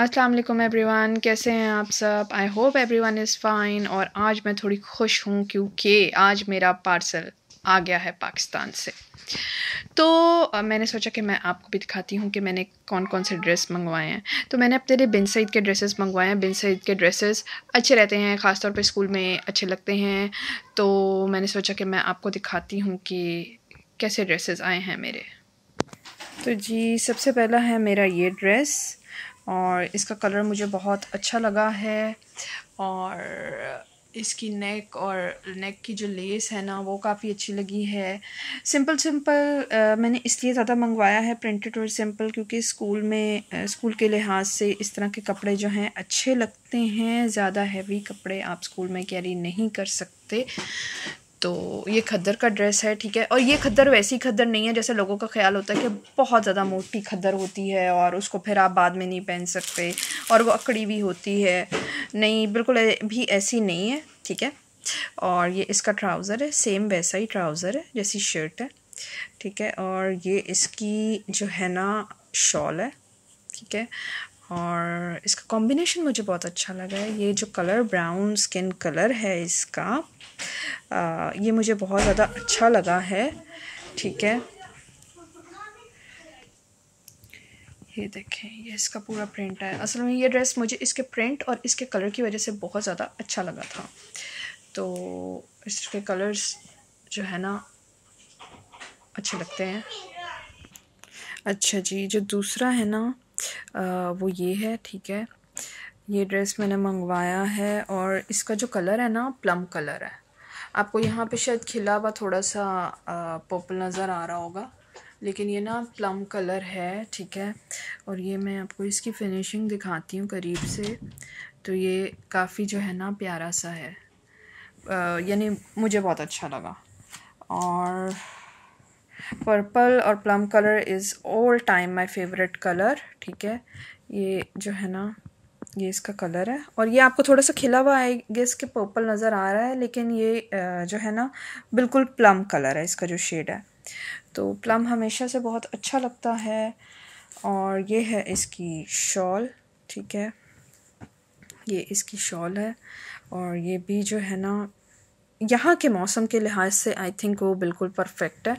अस्सलाम वालेकुम एवरीवन कैसे हैं आप सब I hope everyone is fine और आज मैं थोड़ी खुश हूँ क्योंकि आज मेरा पार्सल आ गया है पाकिस्तान से तो मैंने सोचा कि मैं आपको भी दिखाती हूँ कि मैंने कौन कौन से ड्रेस मंगवाए हैं तो मैंने अपने लिए बिन सईद के ड्रेसेस मंगवाए हैं बिन सईद के ड्रेसेस अच्छे रहते हैं ख़ासतौर पर स्कूल में अच्छे लगते हैं तो मैंने सोचा कि मैं आपको दिखाती हूँ कि कैसे ड्रेसेस आए हैं मेरे तो जी सबसे पहला है मेरा ये ड्रेस और इसका कलर मुझे बहुत अच्छा लगा है और इसकी नेक और नेक की जो लेस है ना वो काफ़ी अच्छी लगी है सिंपल सिंपल आ, मैंने इसलिए ज़्यादा मंगवाया है प्रिंटेड और सिंपल क्योंकि स्कूल में स्कूल के लिहाज से इस तरह के कपड़े जो हैं अच्छे लगते हैं ज़्यादा हैवी कपड़े आप स्कूल में कैरी नहीं कर सकते तो ये खद्दर का ड्रेस है ठीक है और ये खद्दर वैसी खद्दर नहीं है जैसे लोगों का ख्याल होता है कि बहुत ज़्यादा मोटी खद्दर होती है और उसको फिर आप बाद में नहीं पहन सकते और वो अकड़ी भी होती है नहीं बिल्कुल भी ऐसी नहीं है ठीक है और ये इसका ट्राउज़र है सेम वैसा ही ट्राउज़र है जैसी शर्ट है ठीक है और ये इसकी जो है ना शॉल है ठीक है और इसका कॉम्बिनेशन मुझे बहुत अच्छा लगा है ये जो कलर ब्राउन स्किन कलर है इसका आ, ये मुझे बहुत ज़्यादा अच्छा लगा है ठीक है ये देखें ये इसका पूरा प्रिंट है असल में ये ड्रेस मुझे इसके प्रिंट और इसके कलर की वजह से बहुत ज़्यादा अच्छा लगा था तो इसके कलर्स जो है ना अच्छे लगते हैं अच्छा जी जो दूसरा है ना आ, वो ये है ठीक है ये ड्रेस मैंने मंगवाया है और इसका जो कलर है ना प्लम कलर है आपको यहाँ पे शायद खिला हुआ थोड़ा सा पर्पल नज़र आ रहा होगा लेकिन ये ना प्लम कलर है ठीक है और ये मैं आपको इसकी फिनिशिंग दिखाती हूँ करीब से तो ये काफ़ी जो है ना प्यारा सा है यानी मुझे बहुत अच्छा लगा और पर्पल और plum colour is all time my favourite colour ठीक है ये जो है ना ये इसका कलर है और ये आपको थोड़ा सा खिला हुआ आई गेस के पर्पल नज़र आ रहा है लेकिन ये जो है ना बिल्कुल प्लम कलर है इसका जो शेड है तो प्लम हमेशा से बहुत अच्छा लगता है और ये है इसकी शॉल ठीक है ये इसकी शॉल है और ये भी जो है ना यहाँ के मौसम के लिहाज से आई थिंक वो बिल्कुल परफेक्ट है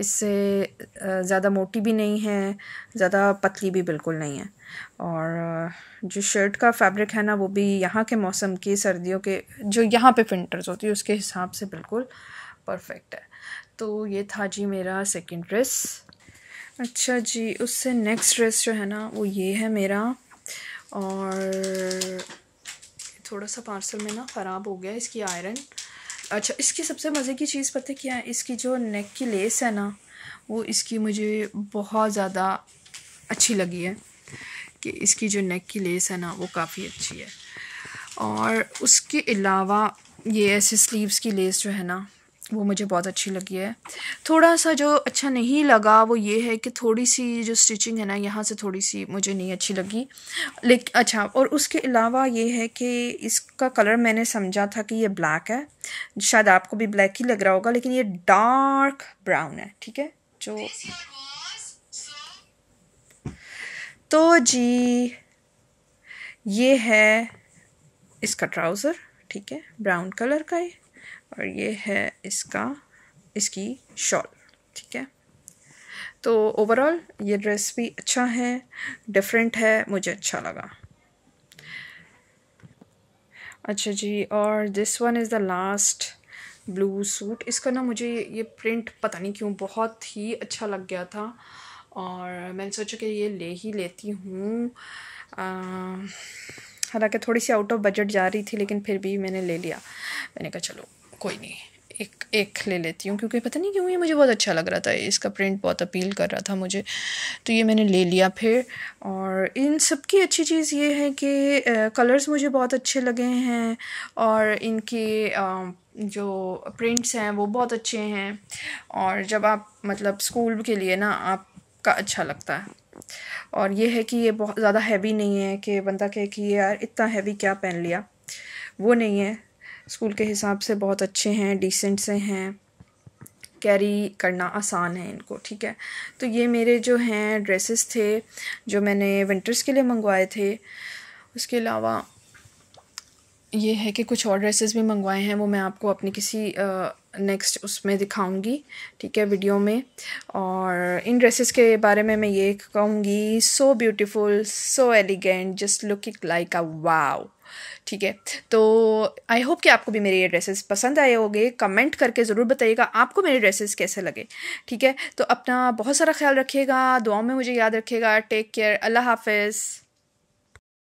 इससे ज़्यादा मोटी भी नहीं है ज़्यादा पतली भी बिल्कुल नहीं है और जो शर्ट का फैब्रिक है ना वो भी यहाँ के मौसम की सर्दियों के जो यहाँ पे विंटर्स होती है उसके हिसाब से बिल्कुल परफेक्ट है तो ये था जी मेरा सेकेंड ड्रेस अच्छा जी उससे नेक्स्ट ड्रेस जो है ना वो ये है मेरा और थोड़ा सा पार्सल में ना ख़राब हो गया इसकी आयरन अच्छा इसकी सबसे मज़े की चीज़ पता क्या है इसकी जो नेक की लेस है ना वो इसकी मुझे बहुत ज़्यादा अच्छी लगी है कि इसकी जो नेक की लेस है ना वो काफ़ी अच्छी है और उसके अलावा ये ऐसे स्लीव्स की लेस जो है ना वो मुझे बहुत अच्छी लगी है थोड़ा सा जो अच्छा नहीं लगा वो ये है कि थोड़ी सी जो स्टिचिंग है ना यहाँ से थोड़ी सी मुझे नहीं अच्छी लगी लेकिन अच्छा और उसके अलावा ये है कि इसका कलर मैंने समझा था कि ये ब्लैक है शायद आपको भी ब्लैक ही लग रहा होगा लेकिन ये डार्क ब्राउन है ठीक है जो तो जी ये है इसका ट्राउज़र ठीक है ब्राउन कलर का ही और ये है इसका इसकी शॉल ठीक है तो ओवरऑल ये ड्रेस भी अच्छा है डिफरेंट है मुझे अच्छा लगा अच्छा जी और this one is the last blue suit इसका ना मुझे ये प्रिंट पता नहीं क्यों बहुत ही अच्छा लग गया था और मैंने सोचा कि ये ले ही लेती हूँ हालांकि थोड़ी सी आउट ऑफ बजट जा रही थी लेकिन फिर भी मैंने ले लिया मैंने कहा चलो कोई नहीं एक एक ले लेती हूँ क्योंकि पता नहीं क्यों ये मुझे बहुत अच्छा लग रहा था इसका प्रिंट बहुत अपील कर रहा था मुझे तो ये मैंने ले लिया फिर और इन सब की अच्छी चीज़ ये है कि कलर्स मुझे बहुत अच्छे लगे हैं और इनके जो प्रिंट्स हैं वो बहुत अच्छे हैं और जब आप मतलब स्कूल के लिए ना आपका अच्छा लगता है और ये है कि ये बहुत ज़्यादा हैवी नहीं है कि बंदा कहे कि यार इतना हैवी क्या पहन लिया वो नहीं है स्कूल के हिसाब से बहुत अच्छे हैं डिसेंट से हैं कैरी करना आसान है इनको ठीक है तो ये मेरे जो हैं ड्रेसेस थे जो मैंने विंटर्स के लिए मंगवाए थे उसके अलावा ये है कि कुछ और ड्रेसेस भी मंगवाए हैं वो मैं आपको अपनी किसी नेक्स्ट उसमें दिखाऊंगी ठीक है वीडियो में और इन ड्रेसेस के बारे में मैं ये कहूँगी so beautiful so elegant just look it like a wow ठीक है तो आई होप कि आपको भी मेरे ये ड्रेसेस पसंद आए होंगे कमेंट करके ज़रूर बताइएगा आपको मेरे ड्रेसेस कैसे लगे ठीक है तो अपना बहुत सारा ख्याल रखिएगा दुआओं में मुझे याद रखिएगा टेक केयर अल्लाह हाफिज़